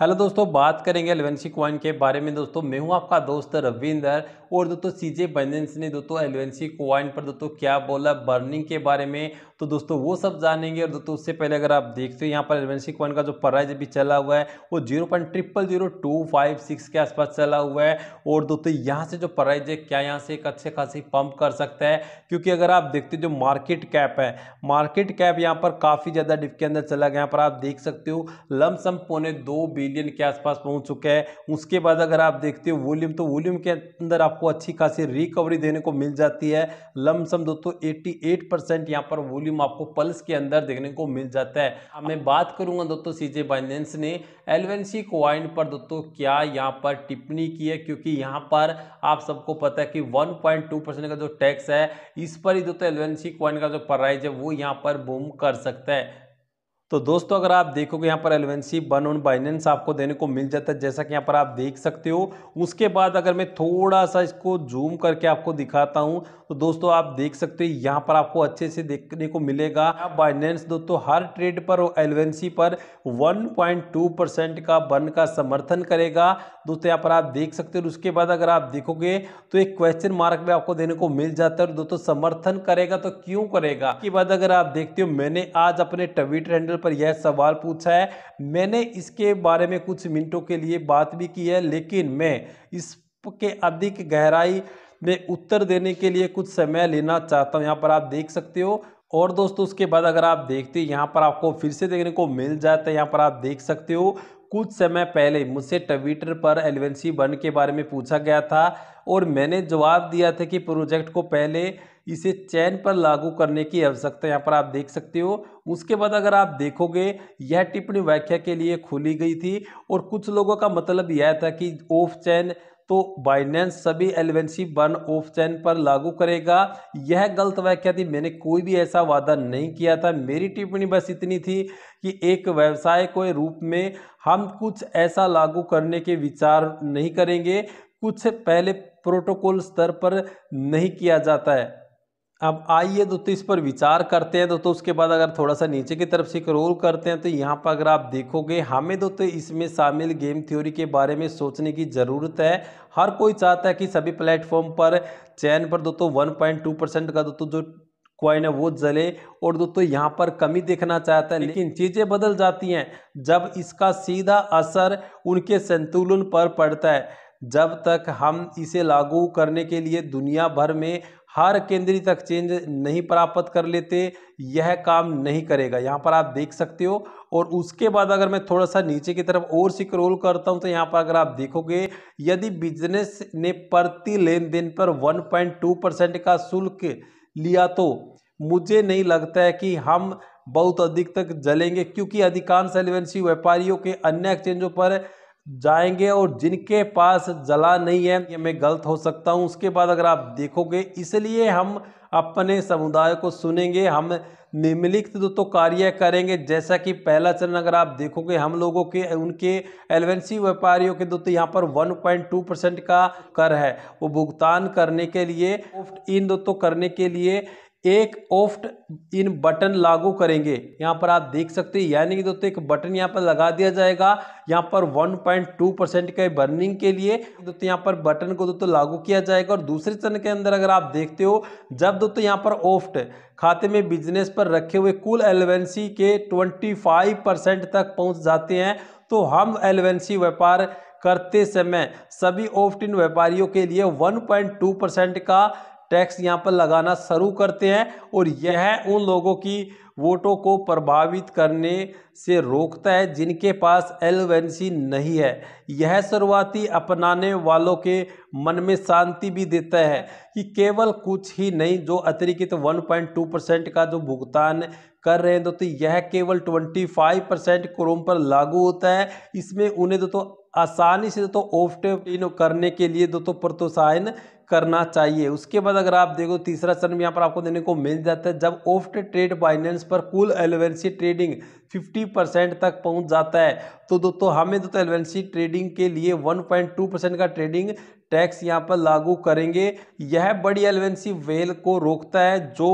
hello दोस्तों बात करेंगे एलवेंसी कॉइन के बारे में दोस्तों मैं हूं आपका दोस्त रविंदर और दोस्तों सीजे बंजेंस ने दोस्तों एलवेंसी कॉइन पर दोस्तों क्या बोला बर्निंग के बारे में तो दोस्तों वो सब जानेंगे और दोस्तों उससे पहले अगर आप देखते हो यहाँ पर एलवेंसी कॉइन का जो प्राइज अभी चला हुआ है वो zero point triple zero two five six के आसपास चला हुआ है और दोस्तों यहाँ से जो प्राइज है क्या यहाँ से एक अच्छे खासी पंप कर सकता है क्योंकि अगर आप देखते हो जो मार्केट कैप है मार्केट कैप यहाँ पर काफ़ी ज़्यादा डिप के अंदर चला गया यहाँ पर आप देख सकते हो लमसम पौने दो बी बिलियन के आसपास पहुंच चुका है उसके बाद अगर आप देखते हो वॉल्यूम तो वॉल्यूम के अंदर आपको अच्छी खासी रिकवरी देने को मिल जाती है लमसम दोस्तों एट्टी एट परसेंट यहाँ पर वॉल्यूम आपको पल्स के अंदर देखने को मिल जाता है अब मैं बात करूंगा दोस्तों सीजे बाइनेंस ने एलवेंसी क्वाइन पर दोस्तों क्या यहाँ पर टिप्पणी की है क्योंकि यहाँ पर आप सबको पता है कि 1.2 परसेंट का जो टैक्स है इस पर ही दोस्तों एलवेंसी क्वाइन का जो प्राइज है वो यहाँ पर बूम कर सकता है तो दोस्तों अगर आप देखोगे यहाँ पर एलवेंसी बन ऑन बाइनेंस आपको देने को मिल जाता है जैसा कि यहाँ पर आप देख सकते हो उसके बाद अगर मैं थोड़ा सा इसको जूम करके आपको दिखाता हूँ तो दोस्तों आप देख सकते हो यहाँ पर आपको अच्छे से देखने को मिलेगा बाइनेंस दोस्तों हर ट्रेड पर एलवेंसी पर वन परसेंट का बन का समर्थन करेगा दोस्तों यहाँ पर आप देख सकते हो उसके बाद अगर आप देखोगे तो एक क्वेश्चन मार्क भी आपको देने को मिल जाता है दोस्तों समर्थन करेगा तो क्यों करेगा उसके बाद अगर आप देखते हो मैंने आज अपने ट्विटर हैंडल चैनल पर यह सवाल पूछा है मैंने इसके बारे में कुछ मिनटों के लिए बात भी की है लेकिन मैं इसके अधिक गहराई में उत्तर देने के लिए कुछ समय लेना चाहता हूँ यहाँ पर आप देख सकते हो और दोस्तों उसके बाद अगर आप देखते हैं यहाँ पर आपको फिर से देखने को मिल जाता है यहाँ पर आप देख सकते हो कुछ समय पहले मुझसे ट्विटर पर एलवेंसी वन के बारे में पूछा गया था और मैंने जवाब दिया था कि प्रोजेक्ट को पहले इसे चैन पर लागू करने की आवश्यकता यहाँ पर आप देख सकते हो उसके बाद अगर आप देखोगे यह टिप्पणी व्याख्या के लिए खोली गई थी और कुछ लोगों का मतलब यह था कि ऑफ चैन तो बाइनेंस सभी एलवेंसी वन ऑफ चैन पर लागू करेगा यह गलत व्याख्या थी मैंने कोई भी ऐसा वादा नहीं किया था मेरी टिप्पणी बस इतनी थी कि एक व्यवसाय के रूप में हम कुछ ऐसा लागू करने के विचार नहीं करेंगे कुछ पहले प्रोटोकॉल स्तर पर नहीं किया जाता है अब आइए दोस्तों तो इस पर विचार करते हैं दोस्तों तो उसके बाद अगर थोड़ा सा नीचे की तरफ से क्रोल करते हैं तो यहाँ पर अगर आप देखोगे हमें दोस्तों तो इसमें शामिल गेम थ्योरी के बारे में सोचने की ज़रूरत है हर कोई चाहता है कि सभी प्लेटफॉर्म पर चैन पर दोस्तों वन पॉइंट टू परसेंट का दोस्तों जो कॉइन है वो जले और दोस्तों यहाँ पर कमी देखना चाहता है लेकिन चीज़ें बदल जाती हैं जब इसका सीधा असर उनके संतुलन पर पड़ता है जब तक हम इसे लागू करने के लिए दुनिया भर में हर केंद्रीय तक चेंज नहीं प्राप्त कर लेते यह काम नहीं करेगा यहाँ पर आप देख सकते हो और उसके बाद अगर मैं थोड़ा सा नीचे की तरफ और सिक्रोल करता हूँ तो यहाँ पर अगर आप देखोगे यदि बिजनेस ने प्रति लेन देन पर 1.2 परसेंट का शुल्क लिया तो मुझे नहीं लगता है कि हम बहुत अधिक तक जलेंगे क्योंकि अधिकांश एलिवेंसी व्यापारियों के अन्य एक्सचेंजों पर जाएंगे और जिनके पास जला नहीं है ये मैं गलत हो सकता हूँ उसके बाद अगर आप देखोगे इसलिए हम अपने समुदाय को सुनेंगे हम निम्नलिखित तो, तो कार्य करेंगे जैसा कि पहला चरण अगर आप देखोगे हम लोगों के उनके एलवेंसी व्यापारियों के दो तो यहाँ पर 1.2 परसेंट का कर है वो भुगतान करने के लिए इन दो तो करने के लिए एक ऑफ्ट इन बटन लागू करेंगे यहाँ पर आप देख सकते हैं यानी कि दोस्तों एक बटन यहाँ पर लगा दिया जाएगा यहाँ पर 1.2 परसेंट के बर्निंग के लिए दोस्तों यहाँ पर बटन को दोस्तों लागू किया जाएगा और दूसरे चरण के अंदर अगर आप देखते हो जब दोस्तों यहाँ पर ऑफ्ट खाते में बिजनेस पर रखे हुए कुल एलिवेंसी के ट्वेंटी परसेंट तक पहुँच जाते हैं तो हम एलिवेंसी व्यापार करते समय सभी ऑफ्ट इन व्यापारियों के लिए 1.2 परसेंट का टैक्स यहाँ पर लगाना शुरू करते हैं और यह उन लोगों की वोटों को प्रभावित करने से रोकता है जिनके पास एलवेंसी नहीं है यह शुरुआती अपनाने वालों के मन में शांति भी देता है कि केवल कुछ ही नहीं जो अतिरिक्त 1.2 परसेंट का जो भुगतान कर रहे हैं दोस्तों यह केवल 25 परसेंट क्रोम पर लागू होता है इसमें उन्हें दोस्तों आसानी से तो ओफ्टेन करने के लिए दोस्तों प्रोत्साहन करना चाहिए उसके बाद अगर आप देखो तीसरा चरण यहाँ पर आपको देने को मिल जाता है जब ओफ्ट ट्रेड बाइनेंस पर कुल एलवेंसी ट्रेडिंग 50 परसेंट तक पहुंच जाता है तो दोस्तों हमें दोस्तों एलवेंसी ट्रेडिंग के लिए 1.2 परसेंट का ट्रेडिंग टैक्स यहाँ पर लागू करेंगे यह बड़ी एलवेंसी वेल को रोकता है जो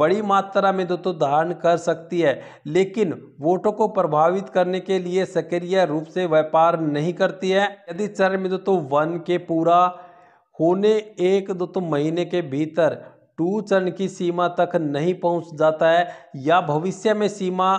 बड़ी मात्रा में दोस्तों धारण कर सकती है लेकिन वोटों को प्रभावित करने के लिए सक्रिय रूप से व्यापार नहीं करती है यदि चरण में दोस्तों वन के पूरा होने एक दो तो महीने के भीतर टू चरण की सीमा तक नहीं पहुंच जाता है या भविष्य में सीमा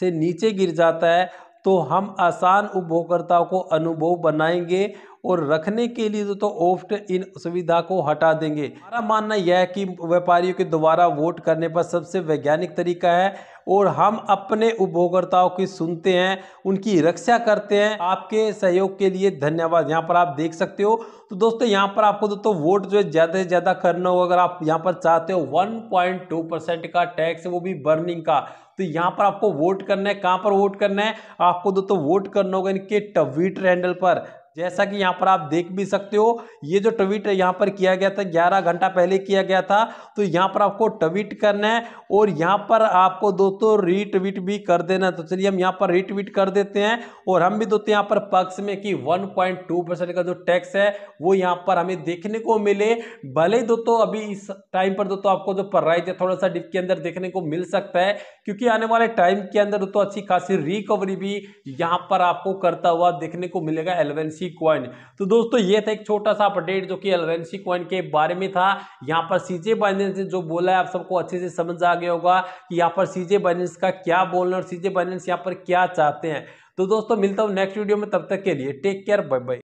से नीचे गिर जाता है तो हम आसान उपभोगकर्ताओं को अनुभव बनाएंगे और रखने के लिए तो ऑफ्ट इन सुविधा को हटा देंगे हमारा मानना यह है कि व्यापारियों के द्वारा वोट करने पर सबसे वैज्ञानिक तरीका है और हम अपने उपभोक्ताओं की सुनते हैं उनकी रक्षा करते हैं आपके सहयोग के लिए धन्यवाद यहाँ पर आप देख सकते हो तो दोस्तों यहाँ पर आपको दोस्तों वोट जो है ज़्यादा से ज़्यादा करना होगा अगर आप यहाँ पर चाहते हो 1.2 परसेंट का टैक्स वो भी बर्निंग का तो यहाँ पर आपको वोट करना है कहाँ पर वोट करना है आपको दोस्तों वोट करना होगा इनके ट्विटर हैंडल पर जैसा कि यहाँ पर आप देख भी सकते हो ये जो ट्वीट यहाँ पर किया गया था 11 घंटा पहले किया गया था तो यहाँ पर आपको ट्वीट करना है और यहाँ पर आपको दोस्तों रीट्वीट भी कर देना है तो चलिए हम यहाँ पर रीट्वीट कर देते हैं और हम भी दोस्तों यहाँ पर पक्ष में कि 1.2 परसेंट का जो टैक्स है वो यहाँ पर हमें देखने को मिले भले ही दोस्तों अभी इस टाइम पर दोस्तों आपको जो प्राइज है थोड़ा सा डिप के अंदर देखने को मिल सकता है क्योंकि आने वाले टाइम के अंदर दोस्तों अच्छी खासी रिकवरी भी यहाँ पर आपको करता हुआ देखने को मिलेगा एलेवेंस एलवेंसी कॉइन तो दोस्तों ये था एक छोटा सा अपडेट जो कि एलवेंसी कॉइन के बारे में था यहाँ पर सीजे बाइनेंस ने जो बोला है आप सबको अच्छे से समझ आ गया होगा कि यहाँ पर सीजे बाइनेंस का क्या बोलना और सीजे बाइनेंस यहाँ पर क्या चाहते हैं तो दोस्तों मिलता हूँ नेक्स्ट वीडियो में तब तक के लिए टेक केयर बाय बाय